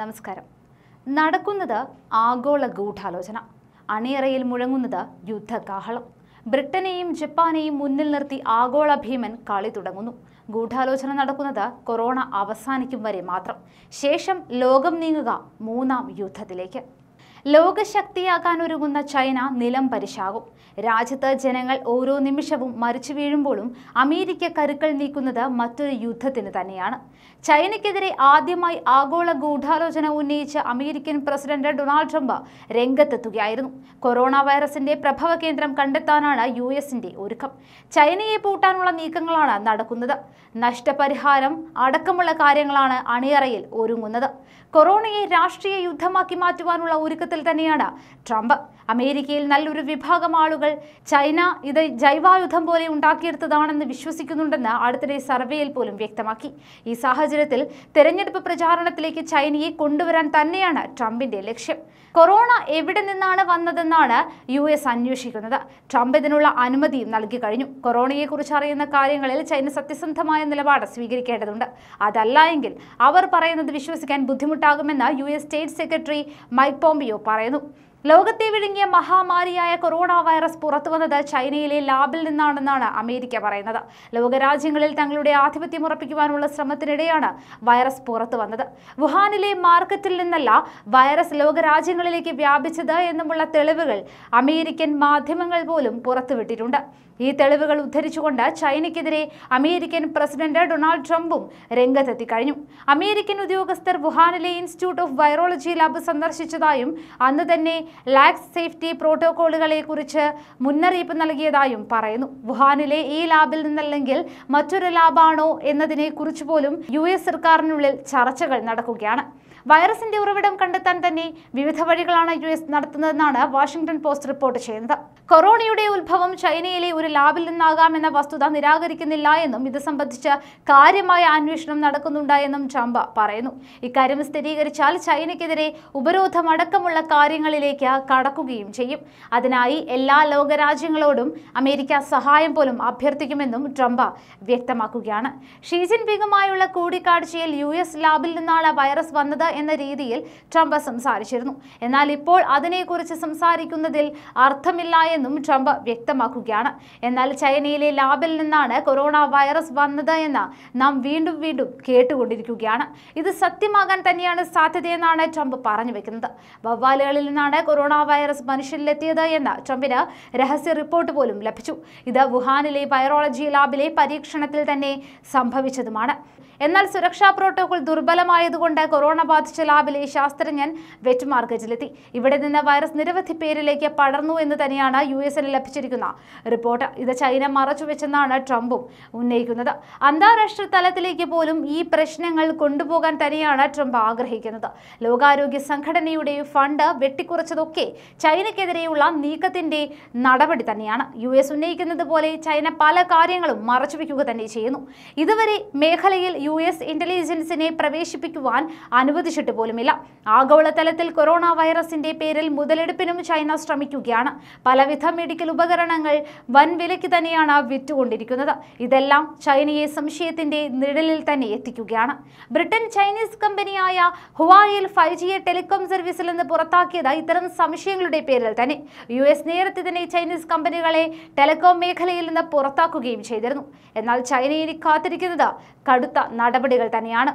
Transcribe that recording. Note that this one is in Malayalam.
നമസ്കാരം നടക്കുന്നത് ആഗോള ഗൂഢാലോചന അണിയറയിൽ മുഴങ്ങുന്നത് യുദ്ധകാഹളം ബ്രിട്ടനെയും ജപ്പാനെയും മുന്നിൽ നിർത്തി ആഗോള ഭീമൻ കളി തുടങ്ങുന്നു ഗൂഢാലോചന നടക്കുന്നത് കൊറോണ അവസാനിക്കും വരെ മാത്രം ശേഷം ലോകം നീങ്ങുക മൂന്നാം യുദ്ധത്തിലേക്ക് ലോകശക്തിയാകാൻ ഒരുങ്ങുന്ന ചൈന നിലം പരിശാകും രാജ്യത്ത് ജനങ്ങൾ ഓരോ നിമിഷവും മരിച്ചു വീഴുമ്പോഴും അമേരിക്ക കരുക്കൾ നീക്കുന്നത് മറ്റൊരു യുദ്ധത്തിന് തന്നെയാണ് ചൈനയ്ക്കെതിരെ ആദ്യമായി ആഗോള ഗൂഢാലോചന ഉന്നയിച്ച അമേരിക്കൻ പ്രസിഡന്റ് ഡൊണാൾഡ് ട്രംപ് രംഗത്തെത്തുകയായിരുന്നു കൊറോണ വൈറസിന്റെ പ്രഭവ കേന്ദ്രം കണ്ടെത്താനാണ് യു എസിന്റെ ഒരുക്കം ചൈനയെ പൂട്ടാനുള്ള നീക്കങ്ങളാണ് നടക്കുന്നത് നഷ്ടപരിഹാരം അടക്കമുള്ള കാര്യങ്ങളാണ് അണിയറയിൽ ഒരുങ്ങുന്നത് കൊറോണയെ രാഷ്ട്രീയ യുദ്ധമാക്കി മാറ്റുവാനുള്ള ഒരുക്കത്തിൽ തന്നെയാണ് ട്രംപ് അമേരിക്കയിൽ നല്ലൊരു വിഭാഗം ആളുകൾ ചൈന ഇത് ജൈവായുധം പോലെ ഉണ്ടാക്കിയെടുത്തതാണെന്ന് വിശ്വസിക്കുന്നുണ്ടെന്ന് അടുത്തിടെ സർവേയിൽ പോലും വ്യക്തമാക്കി ഈ സാഹചര്യത്തിൽ തെരഞ്ഞെടുപ്പ് പ്രചാരണത്തിലേക്ക് ചൈനയെ കൊണ്ടുവരാൻ തന്നെയാണ് ട്രംപിന്റെ ലക്ഷ്യം കൊറോണ എവിടെ നിന്നാണ് വന്നതെന്നാണ് യു എസ് അന്വേഷിക്കുന്നത് ട്രംപ് ഇതിനുള്ള അനുമതിയും നൽകി കഴിഞ്ഞു കൊറോണയെക്കുറിച്ച് അറിയുന്ന കാര്യങ്ങളിൽ ചൈന സത്യസന്ധമായ നിലപാട് സ്വീകരിക്കേണ്ടതുണ്ട് അതല്ല എങ്കിൽ അവർ പറയുന്നത് വിശ്വസിക്കാൻ ബുദ്ധിമുട്ടാകുമെന്ന് U S state secretary Mike Pompeo പറയുന്നു ലോകത്തെ വിഴുങ്ങിയ മഹാമാരിയായ കൊറോണ വൈറസ് പുറത്തുവന്നത് ചൈനയിലെ ലാബിൽ നിന്നാണെന്നാണ് അമേരിക്ക പറയുന്നത് ലോകരാജ്യങ്ങളിൽ തങ്ങളുടെ ആധിപത്യം ഉറപ്പിക്കുവാനുള്ള ശ്രമത്തിനിടെയാണ് വൈറസ് പുറത്തുവന്നത് വുഹാനിലെ മാർക്കറ്റിൽ നിന്നല്ല വൈറസ് ലോകരാജ്യങ്ങളിലേക്ക് വ്യാപിച്ചത് എന്നുമുള്ള തെളിവുകൾ അമേരിക്കൻ മാധ്യമങ്ങൾ പോലും പുറത്തുവിട്ടിട്ടുണ്ട് ഈ തെളിവുകൾ ഉദ്ധരിച്ചുകൊണ്ട് ചൈനയ്ക്കെതിരെ അമേരിക്കൻ പ്രസിഡന്റ് ഡൊണാൾഡ് ട്രംപും രംഗത്തെത്തി കഴിഞ്ഞു അമേരിക്കൻ ഉദ്യോഗസ്ഥർ വുഹാനിലെ ഇൻസ്റ്റിറ്റ്യൂട്ട് ഓഫ് വൈറോളജി ലാബ് സന്ദർശിച്ചതായും അന്ന് തന്നെ ലാക്സ് സേഫ്റ്റി പ്രോട്ടോകോളുകളെ കുറിച്ച് മുന്നറിയിപ്പ് നൽകിയതായും പറയുന്നു വുഹാനിലെ ഈ ലാബിൽ നിന്നല്ലെങ്കിൽ മറ്റൊരു ലാബാണോ എന്നതിനെ പോലും യു എസ് സർക്കാരിനുള്ളിൽ ചർച്ചകൾ നടക്കുകയാണ് വൈറസിന്റെ ഉറവിടം കണ്ടെത്താൻ തന്നെ വിവിധ വഴികളാണ് യു എസ് നടത്തുന്നതെന്നാണ് വാഷിംഗ്ടൺ പോസ്റ്റ് റിപ്പോർട്ട് ചെയ്യുന്നത് കൊറോണയുടെ ഉത്ഭവം ചൈനയിലെ ഒരു ലാബിൽ നിന്നാകാമെന്ന വസ്തുത നിരാകരിക്കുന്നില്ല എന്നും ഇത് സംബന്ധിച്ച് കാര്യമായ അന്വേഷണം നടക്കുന്നുണ്ടായെന്നും ട്രംപ് പറയുന്നു ഇക്കാര്യം സ്ഥിരീകരിച്ചാൽ ചൈനയ്ക്കെതിരെ ഉപരോധമടക്കമുള്ള കാര്യങ്ങളിലേക്ക് കടക്കുകയും ചെയ്യും അതിനായി എല്ലാ ലോകരാജ്യങ്ങളോടും അമേരിക്ക സഹായം പോലും അഭ്യർത്ഥിക്കുമെന്നും ട്രംപ് വ്യക്തമാക്കുകയാണ് ഷീ ജിൻപിങ്ങുമായുള്ള കൂടിക്കാഴ്ചയിൽ യു എസ് ലാബിൽ നിന്നാണ് വൈറസ് വന്നത് എന്ന രീതിയിൽ ട്രംപ് സംസാരിച്ചിരുന്നു എന്നാൽ ഇപ്പോൾ അതിനെക്കുറിച്ച് സംസാരിക്കുന്നതിൽ അർത്ഥമില്ല എന്നും ട്രംപ് വ്യക്തമാക്കുകയാണ് എന്നാൽ ചൈനയിലെ ലാബിൽ നിന്നാണ് കൊറോണ വൈറസ് വന്നത് എന്ന് നാം വീണ്ടും വീണ്ടും കേട്ടുകൊണ്ടിരിക്കുകയാണ് ഇത് സത്യമാകാൻ തന്നെയാണ് സാധ്യതയെന്നാണ് ട്രംപ് പറഞ്ഞു വെക്കുന്നത് വവ്വാലുകളിൽ നിന്നാണ് കൊറോണ വൈറസ് മനുഷ്യരിലെത്തിയത് എന്ന് ട്രംപിന് രഹസ്യ റിപ്പോർട്ട് പോലും ലഭിച്ചു ഇത് വുഹാനിലെ വൈറോളജി ലാബിലെ പരീക്ഷണത്തിൽ തന്നെ സംഭവിച്ചതുമാണ് എന്നാൽ സുരക്ഷാ പ്രോട്ടോകോൾ ദുർബലമായതുകൊണ്ട് കൊറോണ ബാധ ശാസ്ത്ര ലാബിലെ ശാസ്ത്രജ്ഞൻ വെറ്റ് മാർക്കറ്റിലെത്തി ഇവിടെ നിന്ന് വൈറസ് നിരവധി പേരിലേക്ക് പടർന്നു എന്ന് തന്നെയാണ് യു എസിന് ലഭിച്ചിരിക്കുന്ന റിപ്പോർട്ട് ഇത് ചൈന മറച്ചുവെച്ചെന്നാണ് ട്രംപും ഉന്നയിക്കുന്നത് അന്താരാഷ്ട്ര തലത്തിലേക്ക് പോലും ഈ പ്രശ്നങ്ങൾ കൊണ്ടുപോകാൻ തന്നെയാണ് ട്രംപ് ആഗ്രഹിക്കുന്നത് ലോകാരോഗ്യ സംഘടനയുടെ ഫണ്ട് വെട്ടിക്കുറച്ചതൊക്കെ ചൈനയ്ക്കെതിരെയുള്ള നീക്കത്തിന്റെ നടപടി തന്നെയാണ് യു എസ് ഉന്നയിക്കുന്നത് പോലെ ചൈന പല കാര്യങ്ങളും മറച്ചുവെക്കുക തന്നെ ചെയ്യുന്നു ഇതുവരെ മേഖലയിൽ യു എസ് ഇന്റലിജൻസിനെ പ്രവേശിപ്പിക്കുവാൻ അനുവദിച്ചു ശ്രദ്ധിച്ചിട്ട് പോലുമില്ല ആഗോളതലത്തിൽ കൊറോണ വൈറസിന്റെ പേരിൽ മുതലെടുപ്പിനും ചൈന ശ്രമിക്കുകയാണ് പലവിധ മെഡിക്കൽ ഉപകരണങ്ങൾ വൻ വിലയ്ക്ക് തന്നെയാണ് വിറ്റുകൊണ്ടിരിക്കുന്നത് ഇതെല്ലാം ചൈനയെ സംശയത്തിന്റെ നിഴലിൽ തന്നെ എത്തിക്കുകയാണ് ബ്രിട്ടൻ ചൈനീസ് കമ്പനിയായ ഹുവായിൽ ഫൈവ് ജിയെ ടെലികോം സർവീസിൽ നിന്ന് പുറത്താക്കിയത് ഇത്തരം സംശയങ്ങളുടെ പേരിൽ തന്നെ യു എസ് നേരത്തെ തന്നെ ചൈനീസ് കമ്പനികളെ ടെലികോം മേഖലയിൽ നിന്ന് പുറത്താക്കുകയും ചെയ്തിരുന്നു എന്നാൽ ചൈനയിൽ കാത്തിരിക്കുന്നത് കടുത്ത നടപടികൾ തന്നെയാണ്